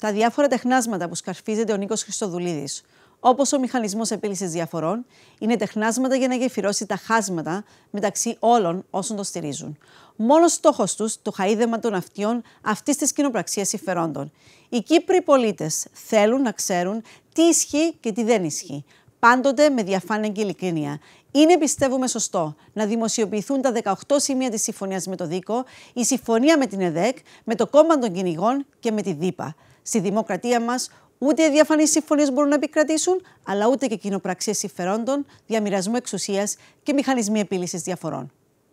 τα διάφορα τεχνάσματα που σκαρφίζεται ο Νίκος Χριστοδουλίδης, όπως ο μηχανισμός επίλυσης διαφορών, είναι τεχνάσματα για να γεφυρώσει τα χάσματα μεταξύ όλων όσων το στηρίζουν. Μόνος στόχος τους το χαίδεμα των αυτιών αυτής της κοινοπραξίας συμφερόντων. Οι Κύπροι πολίτες θέλουν να ξέρουν τι ισχύει και τι δεν ισχύει. Πάντοτε με διαφάνεια και ειλικρίνεια. Είναι, πιστεύουμε, σωστό να δημοσιοποιηθούν τα 18 σημεία της συμφωνίας με το ΔΙΚΟ, η συμφωνία με την ΕΔΕΚ, με το κόμμα των κυνηγών και με τη ΔΥΠΑ. Στη δημοκρατία μας ούτε οι διαφανείς συμφωνίες μπορούν να επικρατήσουν, αλλά ούτε και κοινοπραξίες συμφερόντων, διαμοιρασμού εξουσίας και μηχανισμοί επίλυσης διαφορών.